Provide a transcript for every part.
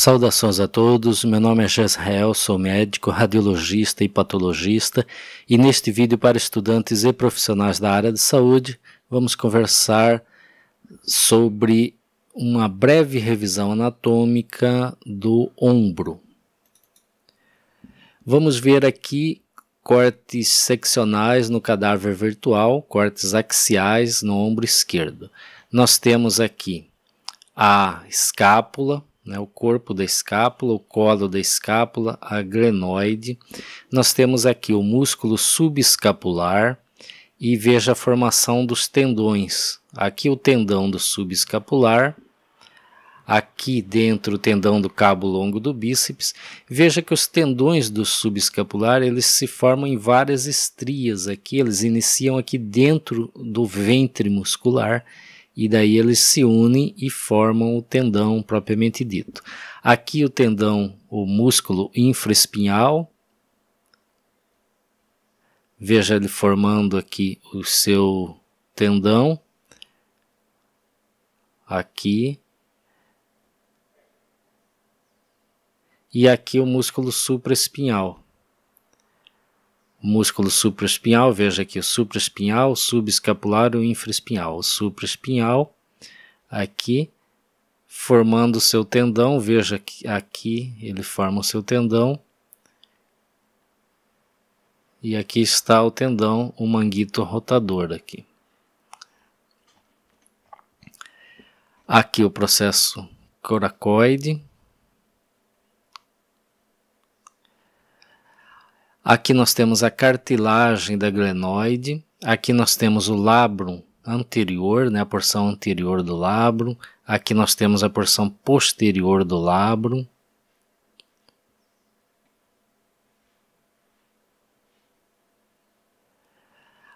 Saudações a todos, meu nome é Jezreel, sou médico, radiologista e patologista e neste vídeo para estudantes e profissionais da área de saúde vamos conversar sobre uma breve revisão anatômica do ombro. Vamos ver aqui cortes seccionais no cadáver virtual, cortes axiais no ombro esquerdo. Nós temos aqui a escápula, né, o corpo da escápula, o colo da escápula, a glenoide. Nós temos aqui o músculo subescapular e veja a formação dos tendões. Aqui o tendão do subescapular, aqui dentro o tendão do cabo longo do bíceps. Veja que os tendões do subescapular, eles se formam em várias estrias aqui, eles iniciam aqui dentro do ventre muscular e daí eles se unem e formam o tendão propriamente dito. Aqui o tendão, o músculo infraespinhal, veja ele formando aqui o seu tendão, aqui, e aqui o músculo supraespinhal músculo supraespinhal, veja aqui o supraespinhal, subescapular e infraespinhal. O supraespinhal aqui formando o seu tendão, veja aqui, aqui ele forma o seu tendão. E aqui está o tendão, o manguito rotador aqui. Aqui o processo coracoide, Aqui nós temos a cartilagem da glenoide, aqui nós temos o labrum anterior, né, a porção anterior do labrum, aqui nós temos a porção posterior do labrum.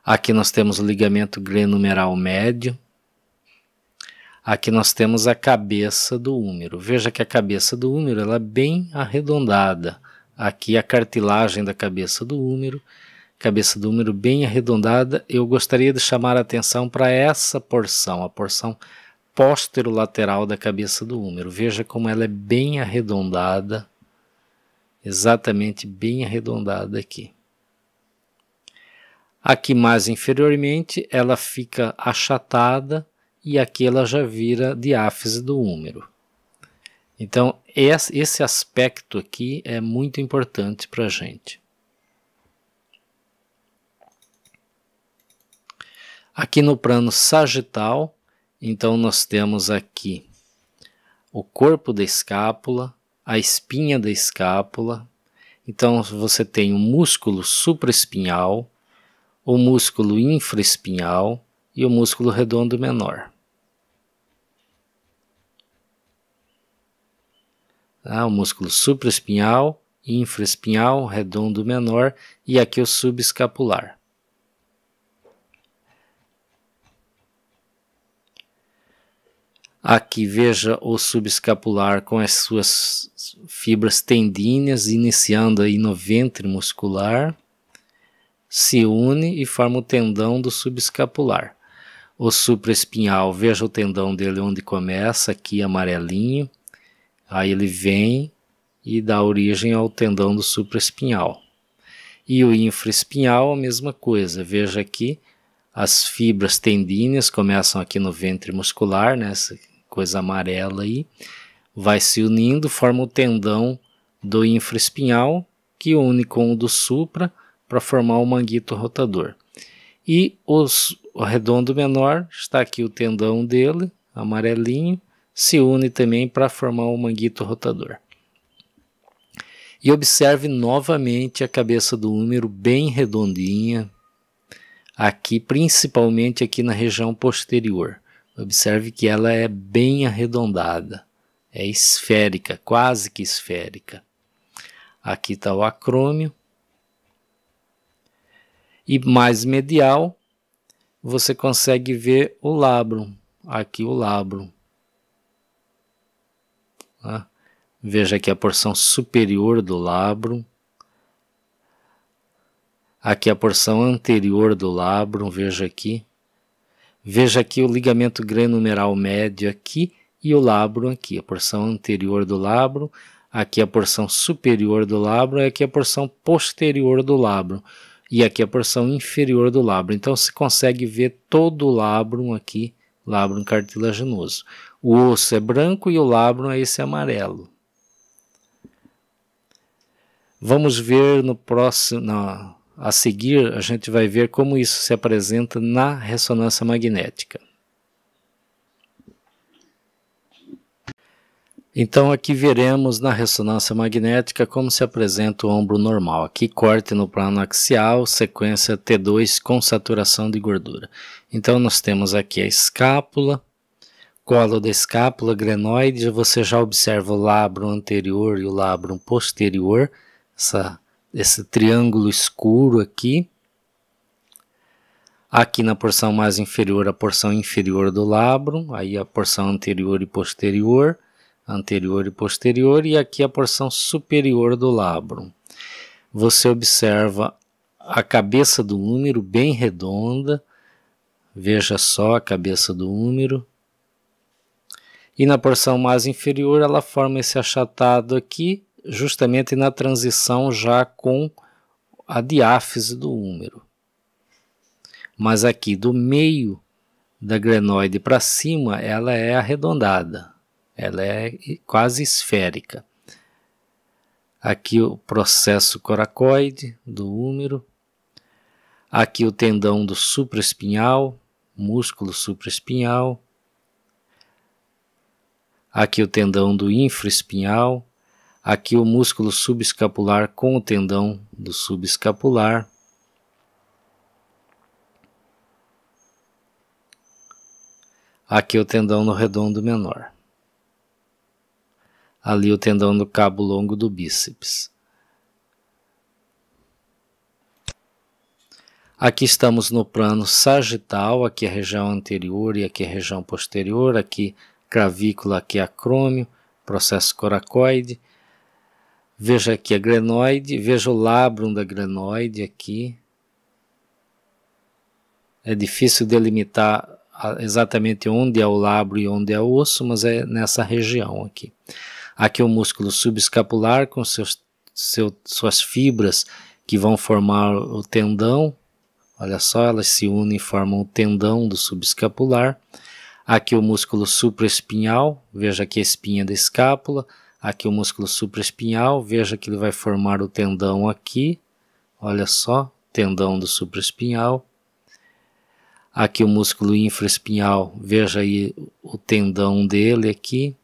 Aqui nós temos o ligamento glenumeral médio. Aqui nós temos a cabeça do húmero. Veja que a cabeça do húmero ela é bem arredondada aqui a cartilagem da cabeça do húmero, cabeça do húmero bem arredondada. Eu gostaria de chamar a atenção para essa porção, a porção posterolateral da cabeça do húmero. Veja como ela é bem arredondada, exatamente bem arredondada aqui. Aqui mais inferiormente ela fica achatada e aqui ela já vira diáfise do húmero. Então, esse aspecto aqui é muito importante para a gente. Aqui no plano sagital, então nós temos aqui o corpo da escápula, a espinha da escápula. Então você tem o músculo supraespinhal, o músculo infraespinhal e o músculo redondo menor. tá? o músculo supraespinhal, infraespinhal, redondo menor e aqui o subescapular. Aqui veja o subescapular com as suas fibras tendíneas, iniciando aí no ventre muscular, se une e forma o tendão do subescapular. O supraespinhal, veja o tendão dele onde começa, aqui amarelinho, Aí ele vem e dá origem ao tendão do supraespinhal. E o infraespinhal, a mesma coisa. Veja aqui, as fibras tendíneas começam aqui no ventre muscular, né, essa coisa amarela aí, vai se unindo, forma o tendão do infraespinhal, que une com o do supra para formar o manguito rotador. E os, o redondo menor, está aqui o tendão dele, amarelinho, se une também para formar um manguito rotador. E observe novamente a cabeça do húmero bem redondinha, aqui principalmente aqui na região posterior. Observe que ela é bem arredondada, é esférica, quase que esférica. Aqui está o acrômio. E mais medial, você consegue ver o labrum, aqui o labrum. Tá? Veja aqui a porção superior do labrum. Aqui a porção anterior do labrum, veja aqui. Veja aqui o ligamento granumeral médio aqui e o labrum aqui. A porção anterior do labrum, aqui a porção superior do labrum e aqui a porção posterior do labrum. E aqui a porção inferior do labrum. Então se consegue ver todo o labrum aqui, labrum cartilaginoso. O osso é branco e o labrum é esse amarelo. Vamos ver no próximo. Na, a seguir, a gente vai ver como isso se apresenta na ressonância magnética. Então, aqui veremos na ressonância magnética como se apresenta o ombro normal. Aqui, corte no plano axial, sequência T2 com saturação de gordura. Então, nós temos aqui a escápula, colo da escápula grenoide, você já observa o labro anterior e o labro posterior, essa, esse triângulo escuro aqui. Aqui na porção mais inferior, a porção inferior do labro, aí a porção anterior e posterior, anterior e posterior, e aqui a porção superior do labro. Você observa a cabeça do húmero bem redonda, veja só a cabeça do húmero, e na porção mais inferior ela forma esse achatado aqui, justamente na transição já com a diáfise do húmero. Mas aqui do meio da glenoide para cima, ela é arredondada, ela é quase esférica. Aqui o processo coracoide do húmero, aqui o tendão do supraespinhal, músculo supraespinhal, aqui o tendão do infraespinhal, aqui o músculo subescapular com o tendão do subescapular. Aqui o tendão no redondo menor. Ali o tendão no cabo longo do bíceps. Aqui estamos no plano sagital, aqui a é região anterior e aqui a é região posterior, aqui cravícula aqui é a crômio, processo coracoide. Veja aqui a grenoide, veja o labrum da grenoide aqui. É difícil delimitar exatamente onde é o labro e onde é o osso, mas é nessa região aqui. Aqui é o músculo subescapular com seus, seu, suas fibras que vão formar o tendão. Olha só, elas se unem e formam o tendão do subescapular. Aqui o músculo supraespinhal, veja aqui a espinha da escápula. Aqui o músculo supraespinhal, veja que ele vai formar o tendão aqui. Olha só, tendão do supraespinhal. Aqui o músculo infraespinhal, veja aí o tendão dele aqui.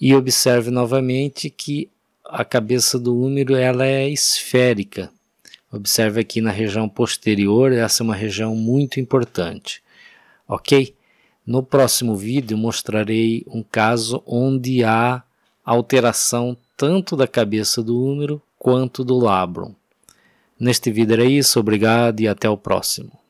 E observe novamente que a cabeça do húmero ela é esférica. Observe aqui na região posterior, essa é uma região muito importante, ok? No próximo vídeo mostrarei um caso onde há alteração tanto da cabeça do húmero quanto do labrum. Neste vídeo era isso, obrigado e até o próximo.